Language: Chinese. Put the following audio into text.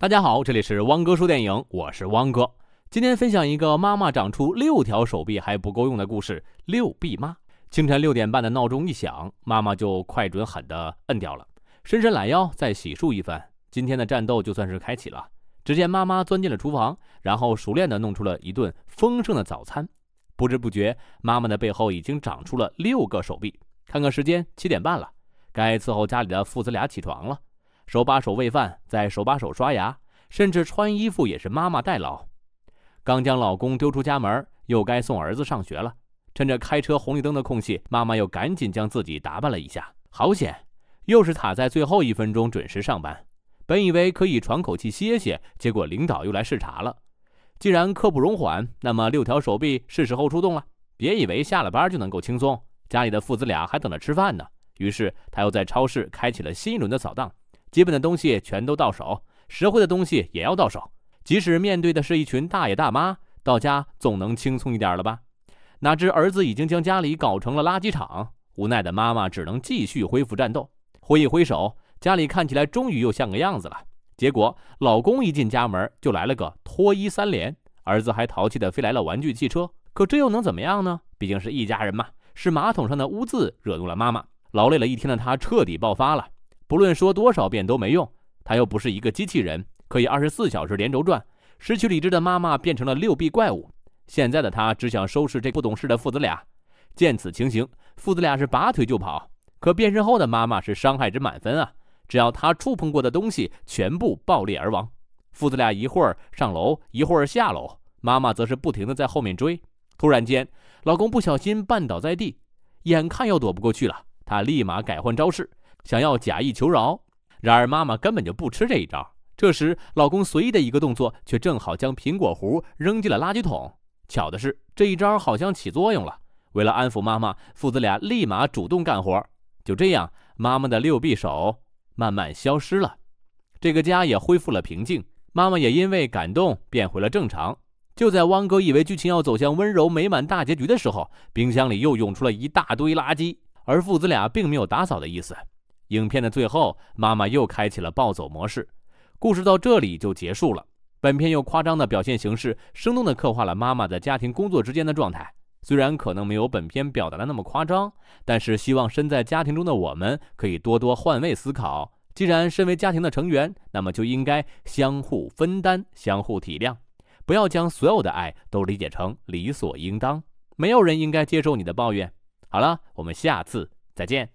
大家好，这里是汪哥说电影，我是汪哥。今天分享一个妈妈长出六条手臂还不够用的故事，《六臂妈》。清晨六点半的闹钟一响，妈妈就快准狠的摁掉了，伸伸懒腰，再洗漱一番，今天的战斗就算是开启了。只见妈妈钻进了厨房，然后熟练的弄出了一顿丰盛的早餐。不知不觉，妈妈的背后已经长出了六个手臂。看看时间，七点半了，该伺候家里的父子俩起床了。手把手喂饭，再手把手刷牙，甚至穿衣服也是妈妈代劳。刚将老公丢出家门，又该送儿子上学了。趁着开车红绿灯的空隙，妈妈又赶紧将自己打扮了一下。好险，又是卡在最后一分钟准时上班。本以为可以喘口气歇歇，结果领导又来视察了。既然刻不容缓，那么六条手臂是时候出动了。别以为下了班就能够轻松，家里的父子俩还等着吃饭呢。于是，他又在超市开启了新一轮的扫荡。基本的东西全都到手，实惠的东西也要到手，即使面对的是一群大爷大妈，到家总能轻松一点了吧？哪知儿子已经将家里搞成了垃圾场，无奈的妈妈只能继续恢复战斗，挥一挥手，家里看起来终于又像个样子了。结果老公一进家门就来了个脱衣三连，儿子还淘气的飞来了玩具汽车，可这又能怎么样呢？毕竟是一家人嘛。是马桶上的污渍惹怒了妈妈，劳累了一天的她彻底爆发了。不论说多少遍都没用，他又不是一个机器人，可以二十四小时连轴转。失去理智的妈妈变成了六臂怪物，现在的他只想收拾这不懂事的父子俩。见此情形，父子俩是拔腿就跑。可变身后的妈妈是伤害值满分啊，只要她触碰过的东西全部爆裂而亡。父子俩一会儿上楼，一会儿下楼，妈妈则是不停的在后面追。突然间，老公不小心绊倒在地，眼看要躲不过去了，他立马改换招式。想要假意求饶，然而妈妈根本就不吃这一招。这时，老公随意的一个动作，却正好将苹果核扔进了垃圾桶。巧的是，这一招好像起作用了。为了安抚妈妈，父子俩立马主动干活。就这样，妈妈的六臂手慢慢消失了，这个家也恢复了平静。妈妈也因为感动变回了正常。就在汪哥以为剧情要走向温柔美满大结局的时候，冰箱里又涌出了一大堆垃圾，而父子俩并没有打扫的意思。影片的最后，妈妈又开启了暴走模式。故事到这里就结束了。本片用夸张的表现形式，生动地刻画了妈妈在家庭工作之间的状态。虽然可能没有本片表达的那么夸张，但是希望身在家庭中的我们可以多多换位思考。既然身为家庭的成员，那么就应该相互分担、相互体谅，不要将所有的爱都理解成理所应当。没有人应该接受你的抱怨。好了，我们下次再见。